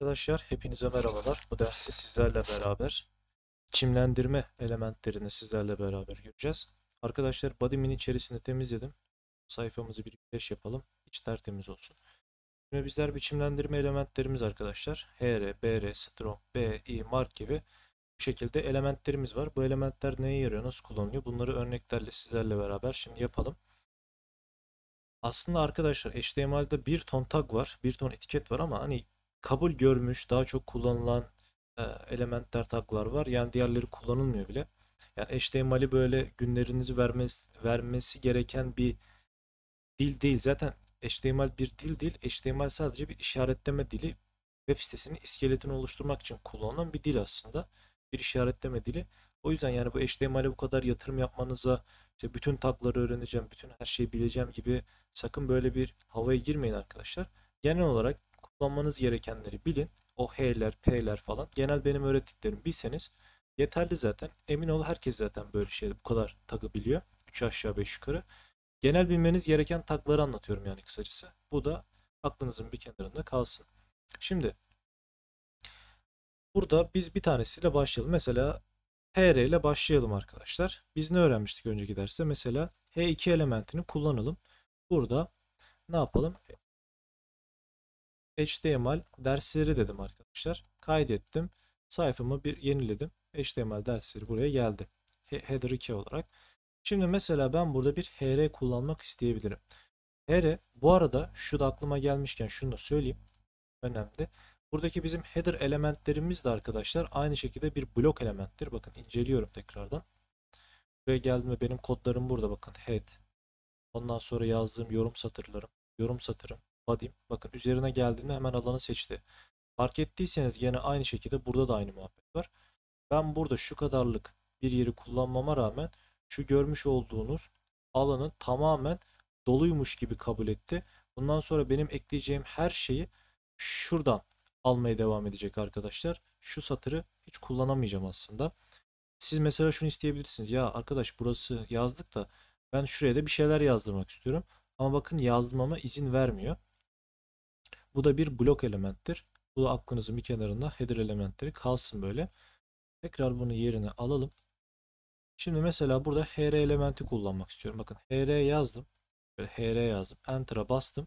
Arkadaşlar hepinize merhabalar. Bu derste sizlerle beraber çimlendirme elementlerini sizlerle beraber göreceğiz. Arkadaşlar bodymin içerisinde temizledim. Sayfamızı bir güneş yapalım. İç tertemiz olsun. Şimdi bizler biçimlendirme elementlerimiz arkadaşlar. HR, BR, Strong, BI, Mark gibi bu şekilde elementlerimiz var. Bu elementler neye yarıyor, nasıl kullanılıyor? Bunları örneklerle sizlerle beraber şimdi yapalım. Aslında arkadaşlar HTML'de bir ton tag var, bir ton etiket var ama hani kabul görmüş, daha çok kullanılan e, elementler, taklar var. Yani diğerleri kullanılmıyor bile. Yani HTML'i böyle günlerinizi vermesi, vermesi gereken bir dil değil. Zaten HTML bir dil değil. HTML sadece bir işaretleme dili. Web sitesinin iskeletini oluşturmak için kullanılan bir dil aslında. Bir işaretleme dili. O yüzden yani bu HTML'e bu kadar yatırım yapmanıza, işte bütün tagları öğreneceğim, bütün her şeyi bileceğim gibi sakın böyle bir havaya girmeyin arkadaşlar. Genel olarak kullanmanız gerekenleri bilin. O H'ler, P'ler falan. Genel benim öğrettiklerim bilseniz yeterli zaten. Emin ol herkes zaten böyle şeyde bu kadar tagı biliyor. 3 aşağı 5 yukarı. Genel bilmeniz gereken tagları anlatıyorum yani kısacası. Bu da aklınızın bir kenarında kalsın. Şimdi burada biz bir tanesiyle başlayalım. Mesela HR ile başlayalım arkadaşlar. Biz ne öğrenmiştik önceki derste? Mesela H2 elementini kullanalım. Burada ne yapalım? HTML dersleri dedim arkadaşlar. Kaydettim. Sayfamı bir yeniledim. HTML dersleri buraya geldi. Header 2 olarak. Şimdi mesela ben burada bir HR kullanmak isteyebilirim. HR bu arada şu da aklıma gelmişken şunu da söyleyeyim. Önemli. Buradaki bizim header elementlerimiz de arkadaşlar aynı şekilde bir blok elementtir. Bakın inceliyorum tekrardan. Buraya geldim ve benim kodlarım burada bakın head. Ondan sonra yazdığım yorum satırlarım, yorum satırım, Vadim. Bakın üzerine geldiğinde hemen alanı seçti. Fark ettiyseniz yine aynı şekilde burada da aynı muhabbet var. Ben burada şu kadarlık bir yeri kullanmama rağmen şu görmüş olduğunuz alanı tamamen doluymuş gibi kabul etti. Bundan sonra benim ekleyeceğim her şeyi şuradan almaya devam edecek arkadaşlar. Şu satırı hiç kullanamayacağım aslında. Siz mesela şunu isteyebilirsiniz. Ya arkadaş burası yazdık da ben şuraya da bir şeyler yazdırmak istiyorum. Ama bakın yazdırmama izin vermiyor. Bu da bir blok elementtir. Bu da aklınızın bir kenarında header elementleri kalsın böyle. Tekrar bunu yerine alalım. Şimdi mesela burada hr elementi kullanmak istiyorum. Bakın hr yazdım. Böyle hr yazdım. Enter'a bastım.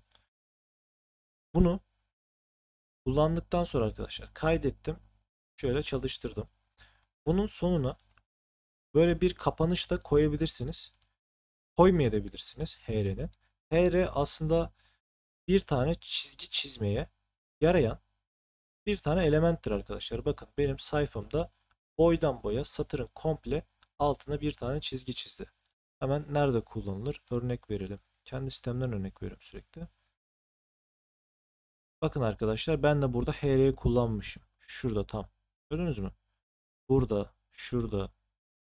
Bunu kullandıktan sonra arkadaşlar kaydettim. Şöyle çalıştırdım. Bunun sonuna böyle bir kapanış da koyabilirsiniz. Koymayabilirsiniz hr'nin. hr aslında bir tane çizgi çizmeye yarayan bir tane elementtir arkadaşlar. Bakın benim sayfamda boydan boya satırın komple altına bir tane çizgi çizdi. Hemen nerede kullanılır? Örnek verelim. Kendi sistemden örnek veriyorum sürekli. Bakın arkadaşlar ben de burada HR'yi kullanmışım. Şurada tam. Gördünüz mü? Burada, şurada,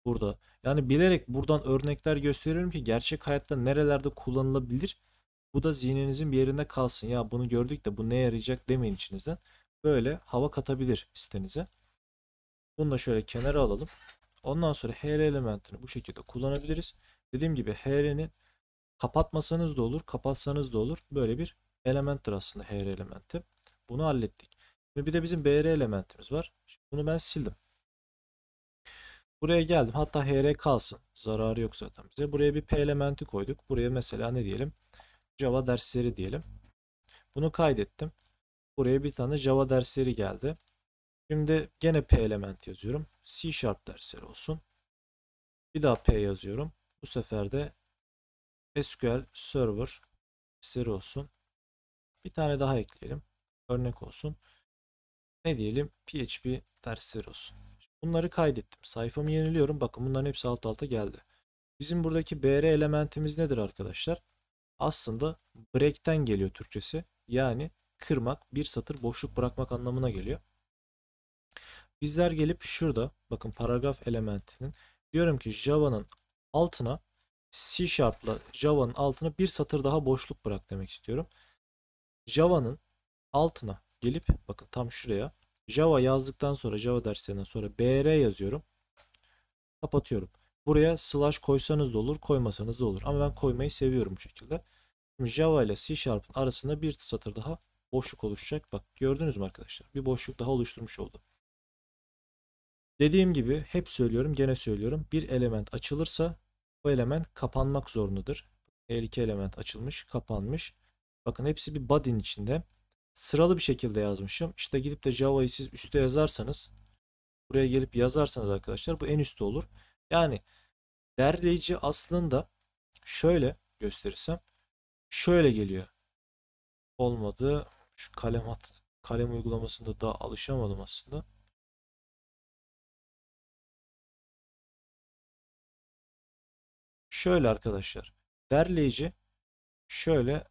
burada. Yani bilerek buradan örnekler gösteriyorum ki gerçek hayatta nerelerde kullanılabilir bu da zihninizin bir yerinde kalsın. Ya bunu gördük de bu ne yarayacak demeyin içinizden. Böyle hava katabilir sitenize. Bunu da şöyle kenara alalım. Ondan sonra HR elementini bu şekilde kullanabiliriz. Dediğim gibi HR'nin kapatmasanız da olur, kapatsanız da olur. Böyle bir elementtir aslında HR elementi. Bunu hallettik. Şimdi bir de bizim BR elementimiz var. Şimdi bunu ben sildim. Buraya geldim. Hatta HR kalsın. Zararı yok zaten bize. Buraya bir P elementi koyduk. Buraya mesela ne diyelim? Java dersleri diyelim. Bunu kaydettim. Buraya bir tane Java dersleri geldi. Şimdi gene P element yazıyorum. C Sharp dersleri olsun. Bir daha P yazıyorum. Bu sefer de SQL Server dersleri olsun. Bir tane daha ekleyelim. Örnek olsun. Ne diyelim? PHP dersleri olsun. Bunları kaydettim. Sayfamı yeniliyorum. Bakın bunların hepsi alt alta geldi. Bizim buradaki BR elementimiz nedir arkadaşlar? aslında break'ten geliyor Türkçesi. Yani kırmak, bir satır boşluk bırakmak anlamına geliyor. Bizler gelip şurada bakın paragraf elementinin diyorum ki Java'nın altına C Sharp'la Java'nın altına bir satır daha boşluk bırak demek istiyorum. Java'nın altına gelip bakın tam şuraya Java yazdıktan sonra Java derslerinden sonra BR yazıyorum. Kapatıyorum. Buraya slash koysanız da olur, koymasanız da olur. Ama ben koymayı seviyorum bu şekilde. Şimdi Java ile C Sharp'ın arasında bir satır daha boşluk oluşacak. Bak gördünüz mü arkadaşlar? Bir boşluk daha oluşturmuş oldu. Dediğim gibi hep söylüyorum, gene söylüyorum. Bir element açılırsa bu element kapanmak zorundadır. Her iki element açılmış, kapanmış. Bakın hepsi bir body'nin içinde. Sıralı bir şekilde yazmışım. İşte gidip de Java'yı siz üste yazarsanız, buraya gelip yazarsanız arkadaşlar bu en üstte olur. Yani Derleyici aslında şöyle gösterirsem şöyle geliyor. Olmadı. Şu kalem at, kalem uygulamasında daha alışamadım aslında. Şöyle arkadaşlar. Derleyici şöyle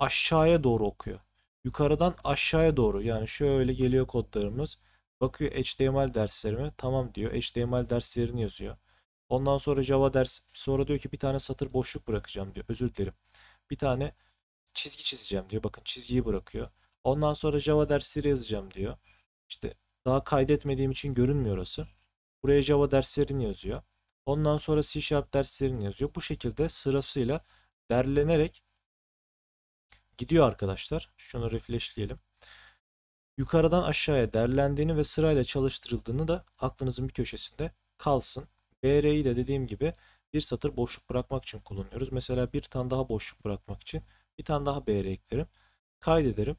aşağıya doğru okuyor. Yukarıdan aşağıya doğru yani şöyle geliyor kodlarımız. Bakıyor HTML derslerimi tamam diyor. HTML derslerini yazıyor. Ondan sonra Java ders sonra diyor ki bir tane satır boşluk bırakacağım diyor. Özür dilerim. Bir tane çizgi çizeceğim diyor. Bakın çizgiyi bırakıyor. Ondan sonra Java dersleri yazacağım diyor. İşte daha kaydetmediğim için görünmüyor orası. Buraya Java derslerini yazıyor. Ondan sonra C Sharp derslerini yazıyor. Bu şekilde sırasıyla derlenerek gidiyor arkadaşlar. Şunu refreshleyelim. Yukarıdan aşağıya derlendiğini ve sırayla çalıştırıldığını da aklınızın bir köşesinde kalsın. BR'yi de dediğim gibi bir satır boşluk bırakmak için kullanıyoruz. Mesela bir tane daha boşluk bırakmak için bir tane daha BR eklerim. Kaydederim.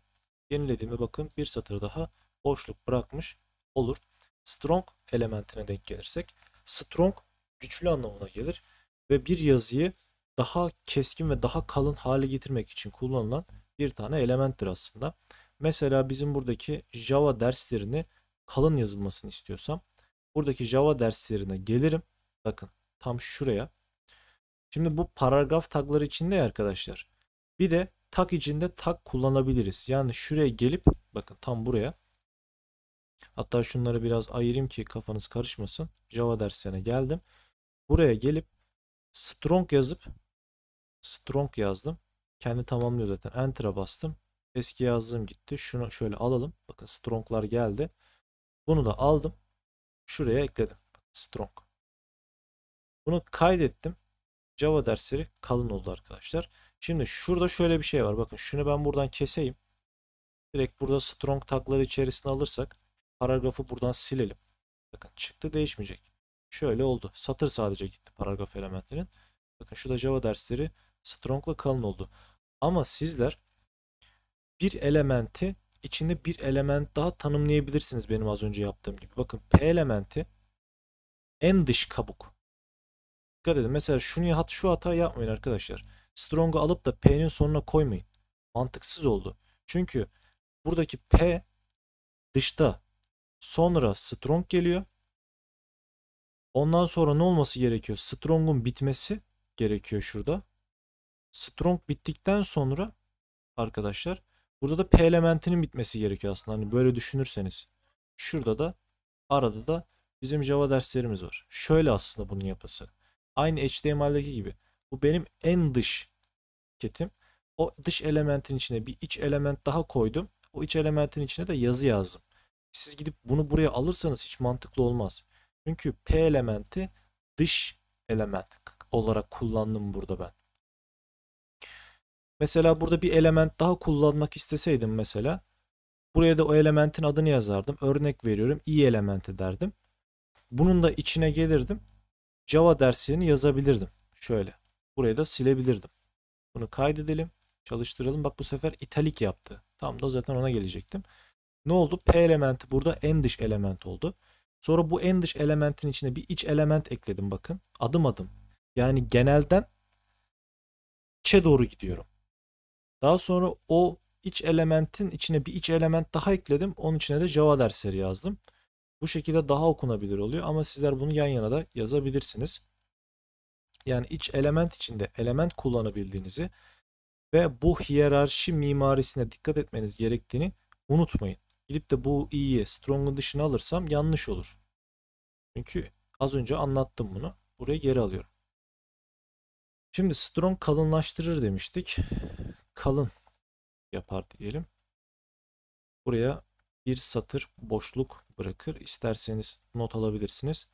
yenilediğime bakın bir satır daha boşluk bırakmış olur. Strong elementine denk gelirsek strong güçlü anlamına gelir ve bir yazıyı daha keskin ve daha kalın hale getirmek için kullanılan bir tane elementtir aslında. Mesela bizim buradaki Java derslerini kalın yazılmasını istiyorsam Buradaki Java derslerine gelirim. Bakın tam şuraya. Şimdi bu paragraf tagları içinde arkadaşlar. Bir de tag içinde tag kullanabiliriz. Yani şuraya gelip bakın tam buraya. Hatta şunları biraz ayırayım ki kafanız karışmasın. Java derslerine geldim. Buraya gelip strong yazıp strong yazdım. Kendi tamamlıyor zaten. Enter'a bastım. Eski yazdığım gitti. Şunu şöyle alalım. Bakın strong'lar geldi. Bunu da aldım şuraya ekledim. Strong. Bunu kaydettim. Java dersleri kalın oldu arkadaşlar. Şimdi şurada şöyle bir şey var. Bakın şunu ben buradan keseyim. Direkt burada strong tagları içerisine alırsak paragrafı buradan silelim. Bakın çıktı değişmeyecek. Şöyle oldu. Satır sadece gitti paragraf elementlerin. Bakın şurada Java dersleri strong'la kalın oldu. Ama sizler bir elementi içinde bir element daha tanımlayabilirsiniz benim az önce yaptığım gibi. Bakın P elementi en dış kabuk. Dikkat edin mesela şunu hat şu hata yapmayın arkadaşlar. Strong'u alıp da P'nin sonuna koymayın. Mantıksız oldu. Çünkü buradaki P dışta sonra strong geliyor. Ondan sonra ne olması gerekiyor? Strong'un bitmesi gerekiyor şurada. Strong bittikten sonra arkadaşlar Burada da P elementinin bitmesi gerekiyor aslında. Hani böyle düşünürseniz. Şurada da arada da bizim Java derslerimiz var. Şöyle aslında bunun yapısı. Aynı HTML'deki gibi. Bu benim en dış ketim. O dış elementin içine bir iç element daha koydum. O iç elementin içine de yazı yazdım. Siz gidip bunu buraya alırsanız hiç mantıklı olmaz. Çünkü P elementi dış element olarak kullandım burada ben. Mesela burada bir element daha kullanmak isteseydim mesela buraya da o elementin adını yazardım. Örnek veriyorum i elementi derdim. Bunun da içine gelirdim. Java dersini yazabilirdim. Şöyle. buraya da silebilirdim. Bunu kaydedelim. Çalıştıralım. Bak bu sefer italik yaptı. Tam da zaten ona gelecektim. Ne oldu? P elementi burada en dış element oldu. Sonra bu en dış elementin içine bir iç element ekledim bakın. Adım adım. Yani genelden içe doğru gidiyorum. Daha sonra o iç elementin içine bir iç element daha ekledim. Onun içine de Java dersleri yazdım. Bu şekilde daha okunabilir oluyor ama sizler bunu yan yana da yazabilirsiniz. Yani iç element içinde element kullanabildiğinizi ve bu hiyerarşi mimarisine dikkat etmeniz gerektiğini unutmayın. Gidip de bu i'yi strong'un dışına alırsam yanlış olur. Çünkü az önce anlattım bunu. Buraya geri alıyorum. Şimdi strong kalınlaştırır demiştik kalın yapar diyelim. Buraya bir satır boşluk bırakır. İsterseniz not alabilirsiniz.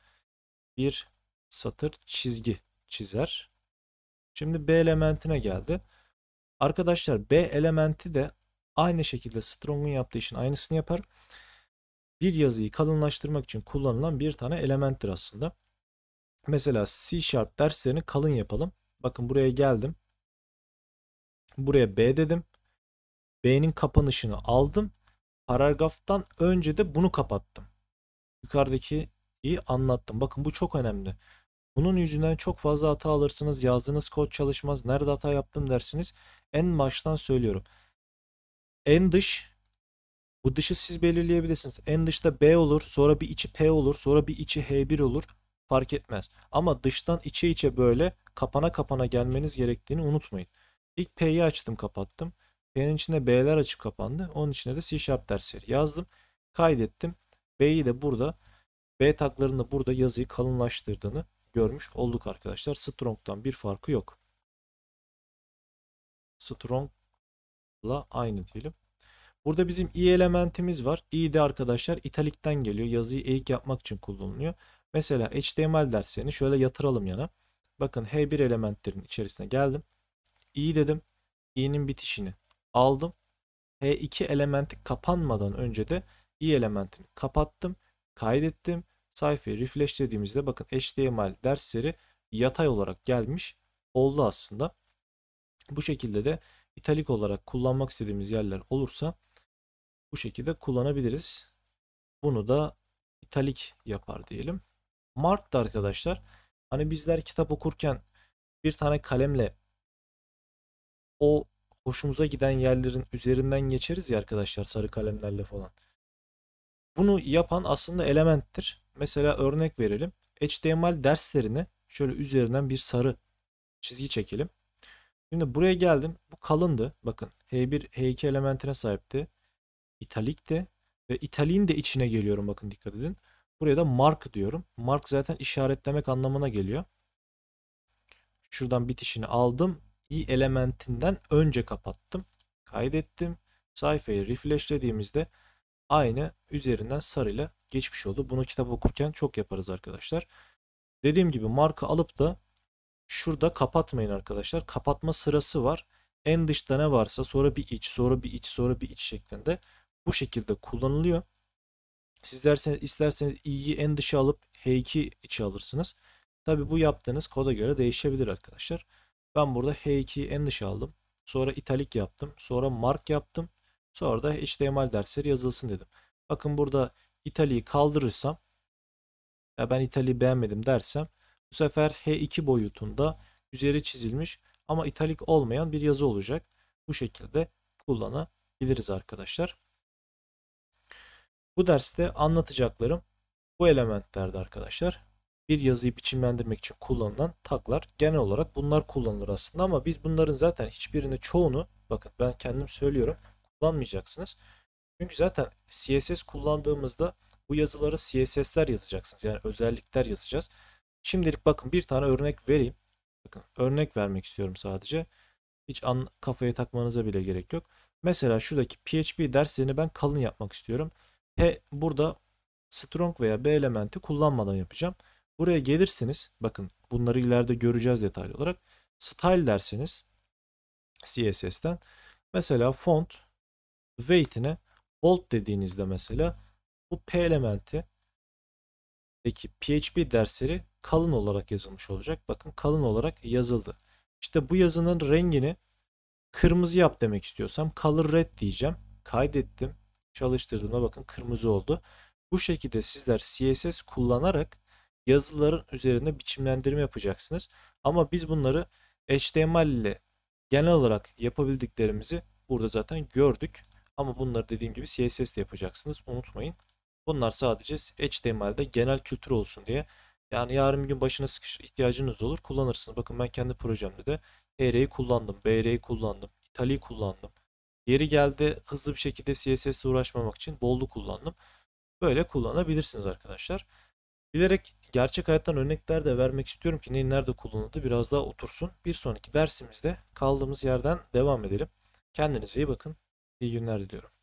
Bir satır çizgi çizer. Şimdi B elementine geldi. Arkadaşlar B elementi de aynı şekilde Strong'un yaptığı işin aynısını yapar. Bir yazıyı kalınlaştırmak için kullanılan bir tane elementtir aslında. Mesela C Sharp derslerini kalın yapalım. Bakın buraya geldim. Buraya B dedim. B'nin kapanışını aldım. Paragraftan önce de bunu kapattım. Yukarıdaki iyi anlattım. Bakın bu çok önemli. Bunun yüzünden çok fazla hata alırsınız. Yazdığınız kod çalışmaz. Nerede hata yaptım dersiniz. En baştan söylüyorum. En dış bu dışı siz belirleyebilirsiniz. En dışta B olur, sonra bir içi P olur, sonra bir içi H1 olur. Fark etmez. Ama dıştan içe içe böyle kapana kapana gelmeniz gerektiğini unutmayın. İlk P'yi açtım kapattım. P'nin içinde B'ler açıp kapandı. Onun içine de C Sharp dersleri yazdım. Kaydettim. B'yi de burada B taklarında burada yazıyı kalınlaştırdığını görmüş olduk arkadaşlar. Strong'dan bir farkı yok. Strong'la aynı diyelim. Burada bizim i e elementimiz var. i e de arkadaşlar italikten geliyor. Yazıyı eğik yapmak için kullanılıyor. Mesela HTML derslerini şöyle yatıralım yana. Bakın H1 elementlerin içerisine geldim iyi dedim. i'nin bitişini aldım. H2 elementi kapanmadan önce de i elementini kapattım. Kaydettim. Sayfayı refresh dediğimizde bakın HTML dersleri yatay olarak gelmiş oldu aslında. Bu şekilde de italik olarak kullanmak istediğimiz yerler olursa bu şekilde kullanabiliriz. Bunu da italik yapar diyelim. Mart'ta arkadaşlar hani bizler kitap okurken bir tane kalemle o hoşumuza giden yerlerin üzerinden geçeriz ya arkadaşlar sarı kalemlerle falan. Bunu yapan aslında elementtir. Mesela örnek verelim. HTML derslerini şöyle üzerinden bir sarı çizgi çekelim. Şimdi buraya geldim. Bu kalındı. Bakın H1, H2 elementine sahipti. İtalikti. Ve italiğin de içine geliyorum. Bakın dikkat edin. Buraya da mark diyorum. Mark zaten işaretlemek anlamına geliyor. Şuradan bitişini aldım i elementinden önce kapattım. Kaydettim. Sayfayı refreshlediğimizde aynı üzerinden sarıyla geçmiş oldu. Bunu kitap okurken çok yaparız arkadaşlar. Dediğim gibi marka alıp da şurada kapatmayın arkadaşlar. Kapatma sırası var. En dışta ne varsa sonra bir iç, sonra bir iç, sonra bir iç şeklinde bu şekilde kullanılıyor. Siz derseniz, isterseniz i'yi en dışa alıp h2 içe alırsınız. Tabi bu yaptığınız koda göre değişebilir arkadaşlar. Ben burada H2'yi en dışa aldım. Sonra italik yaptım. Sonra mark yaptım. Sonra da HTML dersleri yazılsın dedim. Bakın burada italiği kaldırırsam ya ben italiği beğenmedim dersem bu sefer H2 boyutunda üzeri çizilmiş ama italik olmayan bir yazı olacak. Bu şekilde kullanabiliriz arkadaşlar. Bu derste anlatacaklarım bu elementlerde arkadaşlar bir yazıyı biçimlendirmek için kullanılan taklar genel olarak bunlar kullanılır aslında ama biz bunların zaten hiçbirini çoğunu bakın ben kendim söylüyorum kullanmayacaksınız. Çünkü zaten CSS kullandığımızda bu yazıları CSS'ler yazacaksınız. Yani özellikler yazacağız. Şimdilik bakın bir tane örnek vereyim. Bakın örnek vermek istiyorum sadece. Hiç an, kafaya takmanıza bile gerek yok. Mesela şuradaki PHP derslerini ben kalın yapmak istiyorum. P burada strong veya B elementi kullanmadan yapacağım. Buraya gelirsiniz. Bakın bunları ileride göreceğiz detaylı olarak. Style dersiniz. CSS'ten. Mesela font weight'ine bold dediğinizde mesela bu p elementi peki PHP dersleri kalın olarak yazılmış olacak. Bakın kalın olarak yazıldı. İşte bu yazının rengini kırmızı yap demek istiyorsam color red diyeceğim. Kaydettim. Çalıştırdığımda bakın kırmızı oldu. Bu şekilde sizler CSS kullanarak yazıların üzerinde biçimlendirme yapacaksınız. Ama biz bunları HTML ile genel olarak yapabildiklerimizi burada zaten gördük. Ama bunları dediğim gibi CSS de yapacaksınız. Unutmayın. Bunlar sadece HTML'de genel kültür olsun diye. Yani yarın bir gün başına sıkış ihtiyacınız olur. Kullanırsınız. Bakın ben kendi projemde de ER'yi kullandım. BR'yi kullandım. İtali'yi kullandım. Yeri geldi hızlı bir şekilde CSS ile uğraşmamak için bold'u kullandım. Böyle kullanabilirsiniz arkadaşlar. Bilerek gerçek hayattan örnekler de vermek istiyorum ki neyin nerede kullanıldı biraz daha otursun. Bir sonraki dersimizde kaldığımız yerden devam edelim. Kendinize iyi bakın. İyi günler diliyorum.